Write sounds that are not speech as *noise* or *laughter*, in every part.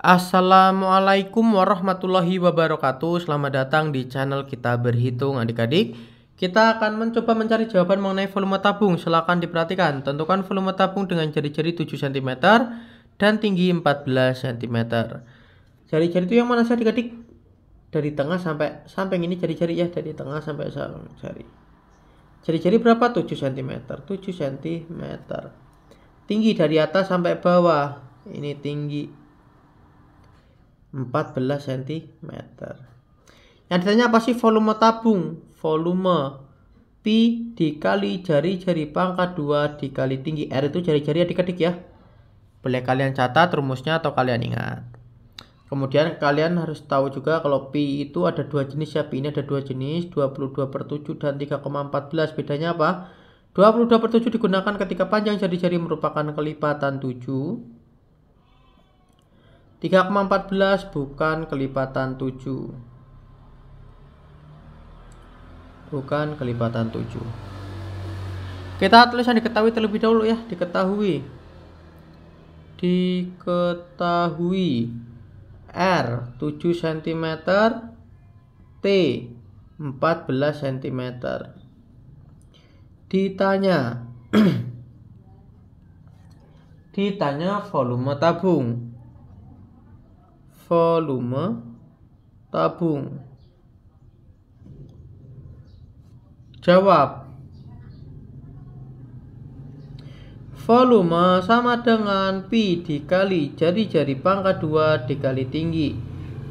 Assalamualaikum warahmatullahi wabarakatuh Selamat datang di channel kita berhitung adik-adik Kita akan mencoba mencari jawaban mengenai volume tabung Silahkan diperhatikan Tentukan volume tabung dengan jari-jari 7 cm Dan tinggi 14 cm Jari-jari itu yang mana sih adik-adik? Dari tengah sampai samping ini jari-jari ya Dari tengah sampai samping jari Jari-jari berapa? 7 cm 7 cm Tinggi dari atas sampai bawah Ini tinggi 14 cm. Yang ditanya apa sih volume tabung? Volume pi dikali jari-jari pangkat 2 dikali tinggi R itu jari-jari adik-adik ya. Boleh kalian catat rumusnya atau kalian ingat. Kemudian kalian harus tahu juga kalau pi itu ada dua jenis ya. Pi ini ada dua jenis, 22 per 7 dan 3,14. Bedanya apa? 22 per 7 digunakan ketika panjang jari-jari merupakan kelipatan 7. 3,14 bukan kelipatan 7 bukan kelipatan 7 kita tulis yang diketahui terlebih dahulu ya diketahui diketahui R 7 cm T 14 cm ditanya *clears throat* ditanya volume tabung volume tabung. Jawab. Volume sama dengan pi dikali jari-jari pangkat 2 dikali tinggi.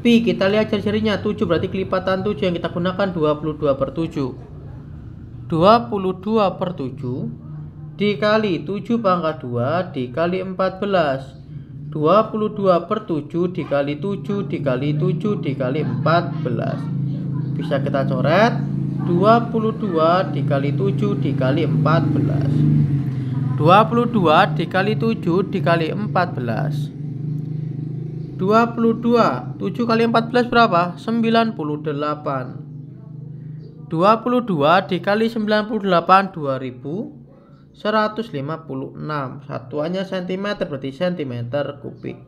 Pi kita lihat jari-jarinya 7 berarti kelipatan 7 yang kita gunakan 22 per 7. 22 per 7 dikali 7 pangkat 2 dikali 14 22 per 7 dikali 7 dikali 7 dikali 14 Bisa kita coret 22 dikali 7 dikali 14 22 dikali 7 dikali 14 22 7 kali 14 berapa? 98 22 dikali 98 2000 156. Satuannya sentimeter berarti sentimeter kubik.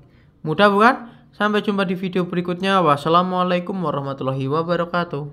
Mudah bukan? Sampai jumpa di video berikutnya. Wassalamualaikum warahmatullahi wabarakatuh.